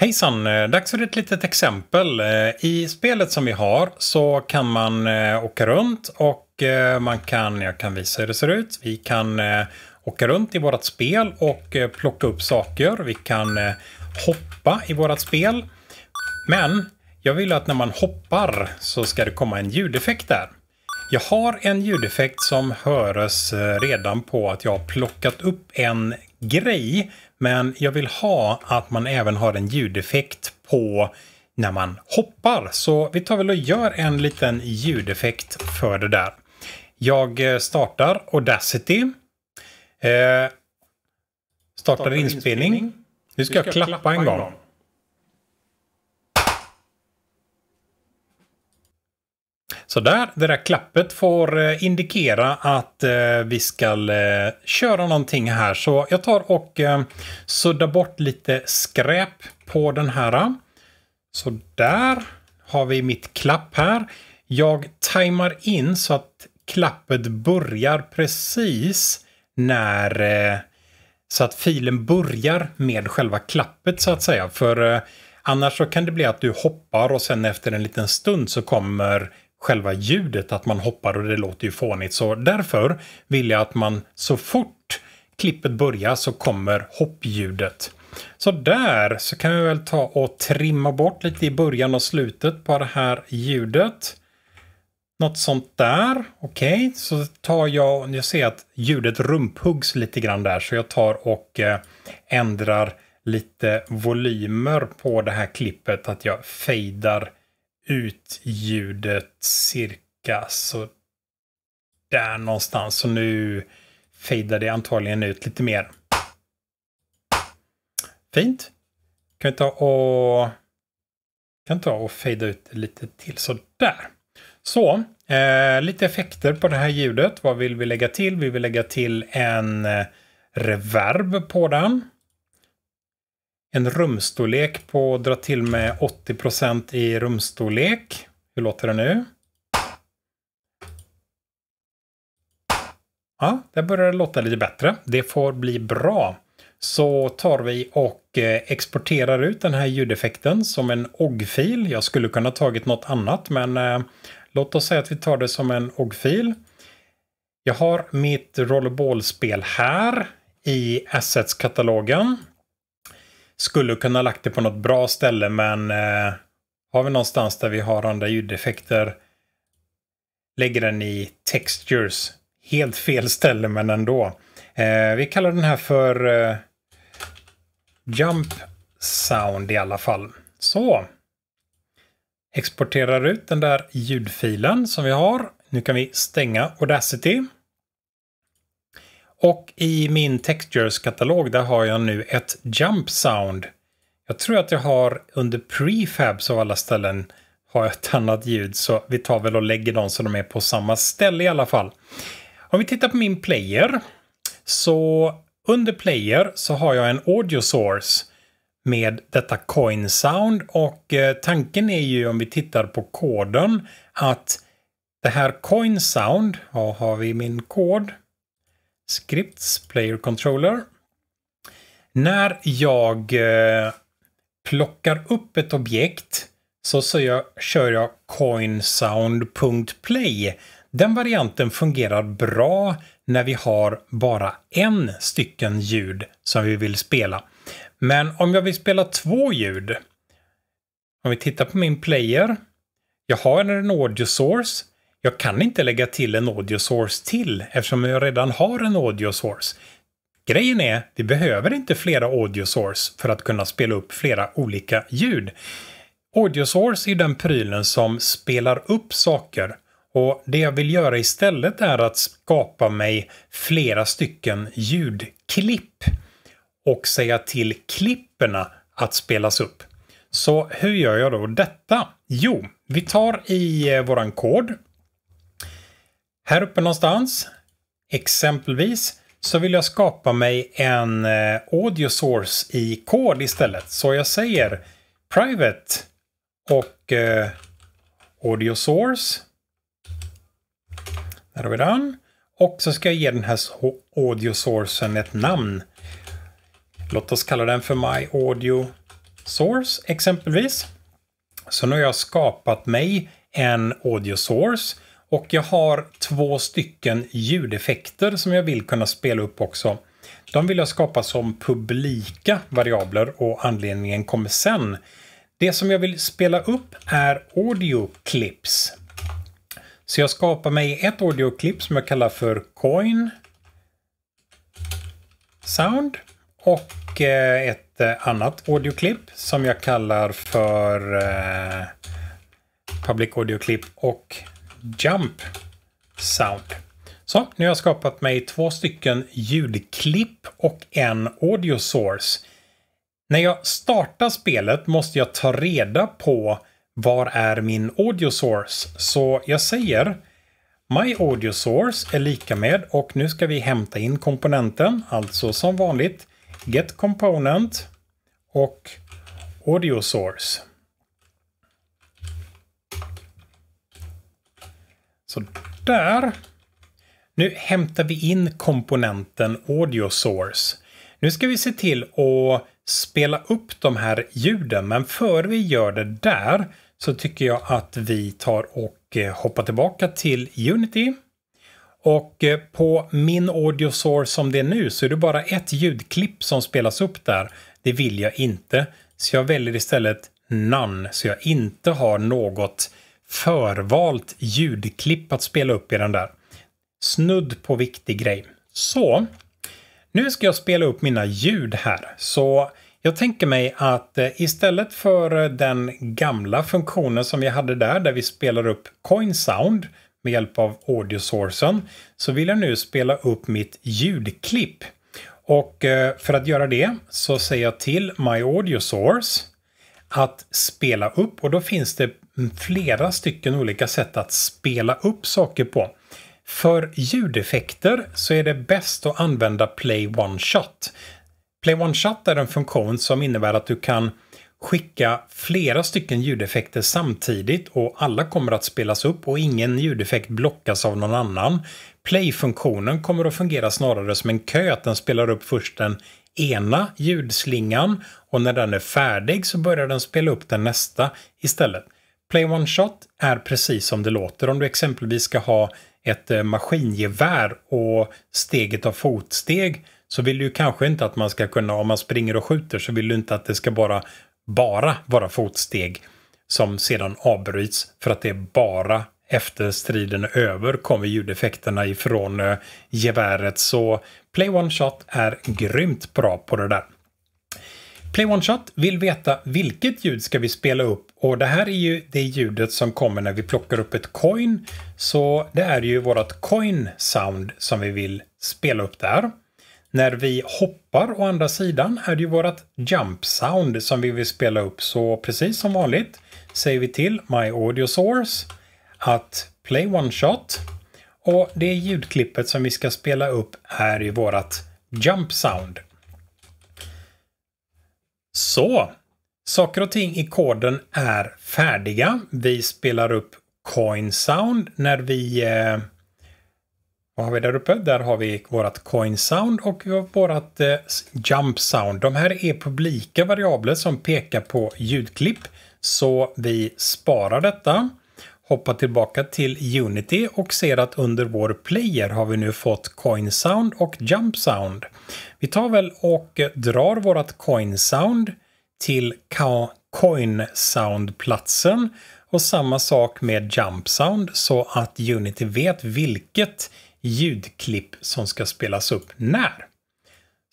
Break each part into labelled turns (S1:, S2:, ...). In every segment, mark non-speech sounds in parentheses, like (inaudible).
S1: Hejsan! Eh, dags för ett litet exempel. Eh, I spelet som vi har så kan man eh, åka runt och man kan, jag kan visa hur det ser ut. Vi kan åka runt i vårt spel och plocka upp saker. Vi kan hoppa i vårt spel. Men jag vill att när man hoppar så ska det komma en ljudeffekt där. Jag har en ljudeffekt som hörs eh, redan på att jag har plockat upp en grej. Men jag vill ha att man även har en ljudeffekt på när man hoppar. Så vi tar väl och gör en liten ljudeffekt för det där. Jag eh, startar Audacity. Eh, startar inspelning. Nu ska jag klappa en gång. Sådär, det där klappet får eh, indikera att eh, vi ska eh, köra någonting här. Så jag tar och suddar bort lite skräp på den här. Så där har vi mitt klapp här. Jag tajmar in så att klappet börjar precis när så att filen börjar med själva klappet så att säga. För annars så kan det bli att du hoppar och sen efter en liten stund så kommer själva ljudet att man hoppar och det låter ju fånigt. Så därför vill jag att man så fort klippet börjar så kommer hoppljudet. Så där så kan vi väl ta och trimma bort lite i början och slutet på det här ljudet. Något sånt där. Okej, okay. så tar jag, jag ser att ljudet rumphuggs lite grann där så jag tar och eh, ändrar lite volymer på det här klippet att jag fejdar ut ljudet cirka så där någonstans. Så nu fejdar det antagligen ut lite mer. Fint. Kan vi ta och kan ta och fejda ut lite till så där. Så, eh, lite effekter på det här ljudet. Vad vill vi lägga till? Vi vill lägga till en eh, reverb på den en rumstorlek på dra till med 80 procent i rumstorlek. Hur låter det nu? Ja, där börjar det låta lite bättre. Det får bli bra. Så tar vi och eh, exporterar ut den här ljudeffekten som en OGG-fil. Jag skulle kunna tagit något annat men eh, låt oss säga att vi tar det som en OGG-fil. Jag har mitt rollerballspel här i Assets-katalogen skulle kunna lagt det på något bra ställe men eh, har vi någonstans där vi har andra ljudeffekter lägger den i textures. Helt fel ställe men ändå. Eh, vi kallar den här för eh, jump sound i alla fall. Så. Exporterar ut den där ljudfilen som vi har. Nu kan vi stänga Audacity. Och i min Textures-katalog där har jag nu ett Jump Sound. Jag tror att jag har under prefabs av alla ställen har jag ett annat ljud så vi tar väl och lägger dem så de är på samma ställe i alla fall. Om vi tittar på min player så under player så har jag en audio source med detta coin sound och eh, tanken är ju om vi tittar på koden att det här coin sound, ja har vi min kod? Scripts Player Controller. När jag eh, plockar upp ett objekt så, så jag, kör jag coinsound.play. Den varianten fungerar bra när vi har bara en stycken ljud som vi vill spela. Men om jag vill spela två ljud. Om vi tittar på min player. Jag har en audio source jag kan inte lägga till en audio source till eftersom jag redan har en audio source. Grejen är, vi behöver inte flera audio source för att kunna spela upp flera olika ljud. Audio source är den prylen som spelar upp saker och det jag vill göra istället är att skapa mig flera stycken ljudklipp och säga till klipperna att spelas upp. Så hur gör jag då detta? Jo, vi tar i eh, våran kod här uppe någonstans, exempelvis, så vill jag skapa mig en eh, audio source i kod istället. Så jag säger private och eh, audio source. Där har vi den. Och så ska jag ge den här audio sourcen ett namn. Låt oss kalla den för My Audio Source exempelvis. Så nu har jag skapat mig en audio source och jag har två stycken ljudeffekter som jag vill kunna spela upp också. De vill jag skapa som publika variabler och anledningen kommer sen. Det som jag vill spela upp är audio clips. Så jag skapar mig ett audioklipp som jag kallar för Coin Sound och eh, ett eh, annat audioklipp som jag kallar för eh, Public Audio Clip och Jump Sound. Så, nu har jag skapat mig två stycken ljudklipp och en audio source. När jag startar spelet måste jag ta reda på var är min audio source? Så jag säger My audio source är lika med och nu ska vi hämta in komponenten, alltså som vanligt Get component och audio source. Så där. Nu hämtar vi in komponenten Audio Source. Nu ska vi se till att spela upp de här ljuden, men före vi gör det där så tycker jag att vi tar och eh, hoppar tillbaka till Unity. Och eh, på min audio source som det är nu så är det bara ett ljudklipp som spelas upp där. Det vill jag inte, så jag väljer istället none så jag inte har något förvalt ljudklipp att spela upp i den där. Snudd på viktig grej. Så, nu ska jag spela upp mina ljud här. Så jag tänker mig att eh, istället för eh, den gamla funktionen som vi hade där, där vi spelar upp CoinSound med hjälp av audiosourcen, så vill jag nu spela upp mitt ljudklipp. Och eh, för att göra det så säger jag till My Audio Source att spela upp och då finns det flera stycken olika sätt att spela upp saker på. För ljudeffekter så är det bäst att använda Play One Shot. Play One Shot är en funktion som innebär att du kan skicka flera stycken ljudeffekter samtidigt och alla kommer att spelas upp och ingen ljudeffekt blockas av någon annan. Play-funktionen kommer att fungera snarare som en kö, att den spelar upp först den ena ljudslingan och när den är färdig så börjar den spela upp den nästa istället. Play One Shot är precis som det låter om du exempelvis ska ha ett eh, maskingevär och steget av fotsteg så vill du kanske inte att man ska kunna, om man springer och skjuter så vill du inte att det ska bara, bara vara fotsteg som sedan avbryts för att det är bara efter striden är över kommer ljudeffekterna ifrån eh, geväret så Play One Shot är grymt bra på det där. Play One Shot vill veta vilket ljud ska vi spela upp och det här är ju det ljudet som kommer när vi plockar upp ett coin. Så det är ju vårt coin sound som vi vill spela upp där. När vi hoppar å andra sidan är det ju vårt jump sound som vi vill spela upp så precis som vanligt säger vi till My Audio Source att Play One Shot och det ljudklippet som vi ska spela upp är ju vårt jump sound. Så! Saker och ting i koden är färdiga. Vi spelar upp Coin Sound när vi... Eh, vad har vi där uppe? Där har vi vårt Coin Sound och vårt eh, Jump Sound. De här är publika variabler som pekar på ljudklipp. Så vi sparar detta hoppar tillbaka till Unity och ser att under vår player har vi nu fått Coin Sound och Jump Sound. Vi tar väl och drar vårt Coin Sound till Coin Sound-platsen och samma sak med Jump Sound så att Unity vet vilket ljudklipp som ska spelas upp när.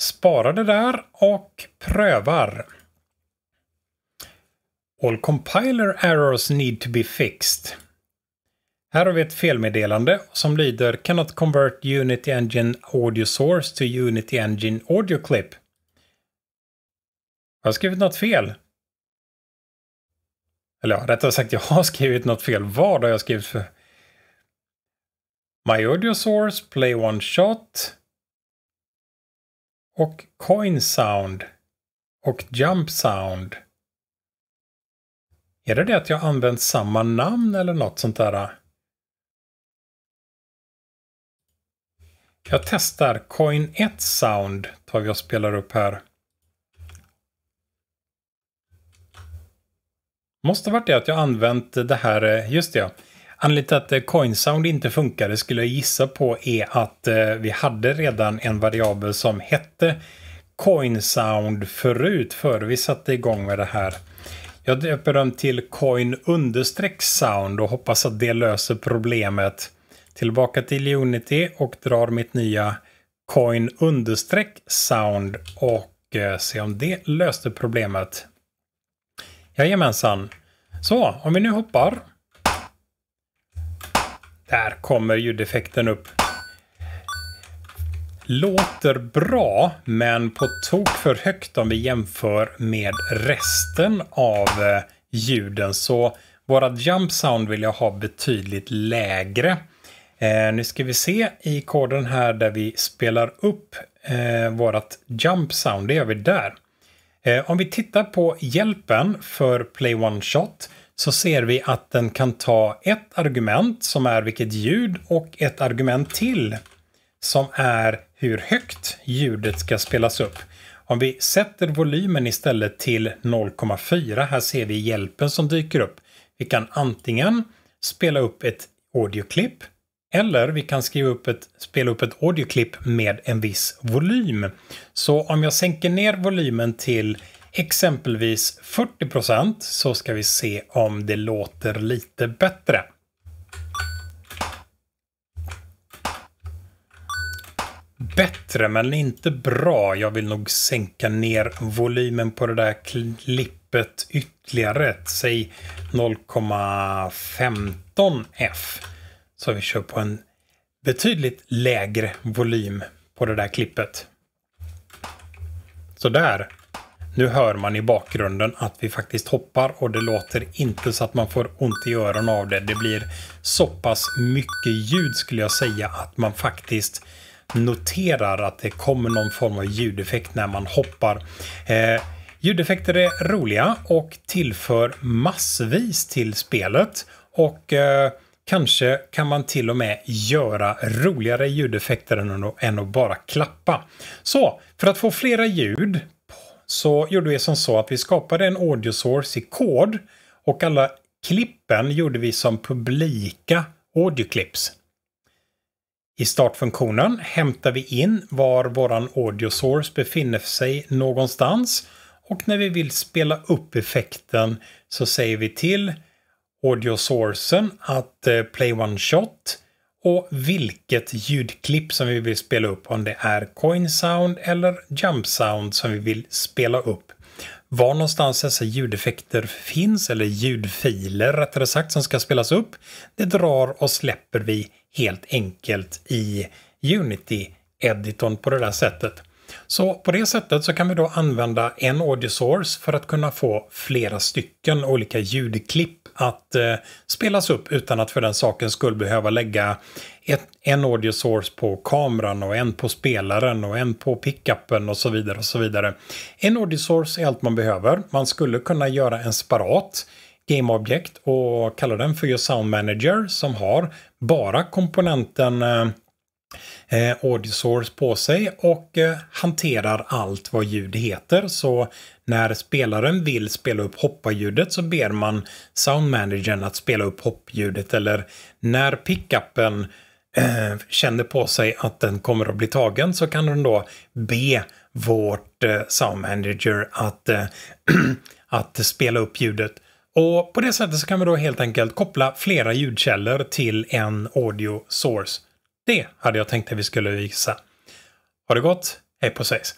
S1: Sparar det där och prövar. All compiler errors need to be fixed. Här har vi ett felmeddelande som lyder “Cannot convert Unity Engine Audio Source to Unity Engine Audio Clip”. Jag har skrivit något fel. Eller ja, rättare sagt, jag har (laughs) skrivit något fel. Vad har jag skrivit för? My Audio Source, Play One Shot och Coin Sound och Jump Sound. Är det det att jag använt samma namn eller något sånt där? Jag testar Coin 1 Sound tar vi och spelar upp här. Måste varit det att jag använt det här, eh, just det. ja. Anledningen till att eh, CoinSound inte funkade skulle jag gissa på är att eh, vi hade redan en variabel som hette CoinSound förut, före vi satte igång med det här. Jag döper den till coin sound och hoppas att det löser problemet tillbaka till Unity och drar mitt nya coin understreck sound och eh, se om det löste problemet. Jajamensan. Så, om vi nu hoppar. Där kommer ljudeffekten upp. Låter bra, men på tok för högt om vi jämför med resten av eh, ljuden. Så våra jump sound vill jag ha betydligt lägre. Eh, nu ska vi se i koden här där vi spelar upp eh, vårt jump sound. Det gör vi där. Eh, om vi tittar på hjälpen för play one shot så ser vi att den kan ta ett argument som är vilket ljud och ett argument till som är hur högt ljudet ska spelas upp. Om vi sätter volymen istället till 0,4, här ser vi hjälpen som dyker upp. Vi kan antingen spela upp ett audioklipp eller vi kan skriva upp ett, spela upp ett audioklipp med en viss volym. Så om jag sänker ner volymen till exempelvis 40 så ska vi se om det låter lite bättre. Bättre, men inte bra. Jag vill nog sänka ner volymen på det där klippet ytterligare. Säg 0,15 F. Så vi kör på en betydligt lägre volym på det där klippet. Så där. Nu hör man i bakgrunden att vi faktiskt hoppar och det låter inte så att man får ont i öronen av det. Det blir så pass mycket ljud skulle jag säga att man faktiskt noterar att det kommer någon form av ljudeffekt när man hoppar. Eh, ljudeffekter är roliga och tillför massvis till spelet och eh, Kanske kan man till och med göra roligare ljudeffekter än att bara klappa. Så för att få flera ljud så gjorde vi som så att vi skapade en audio source i kod och alla klippen gjorde vi som publika audioclips. I startfunktionen hämtar vi in var våran audio source befinner sig någonstans och när vi vill spela upp effekten så säger vi till audio-sourcen att eh, play one shot och vilket ljudklipp som vi vill spela upp. Om det är coin sound eller jump sound som vi vill spela upp. Var någonstans dessa ljudeffekter finns, eller ljudfiler rättare sagt, som ska spelas upp, det drar och släpper vi helt enkelt i Unity-editorn på det där sättet. Så på det sättet så kan vi då använda en audio source för att kunna få flera stycken olika ljudklipp att eh, spelas upp utan att för den saken skulle behöva lägga ett, en audio source på kameran och en på spelaren och en på pickupen och så vidare och så vidare. En audio source är allt man behöver. Man skulle kunna göra en sparat Game Object och kalla den för Your Sound Manager som har bara komponenten eh, eh, source på sig och eh, hanterar allt vad ljud heter. Så när spelaren vill spela upp hopparljudet så ber man soundmanagern att spela upp hoppljudet eller när pickupen eh, känner på sig att den kommer att bli tagen så kan den då be vårt eh, soundmanager att, eh, (clears throat) att spela upp ljudet. Och på det sättet så kan vi då helt enkelt koppla flera ljudkällor till en audio source. Det hade jag tänkt att vi skulle visa. Ha det gott, hej på ses!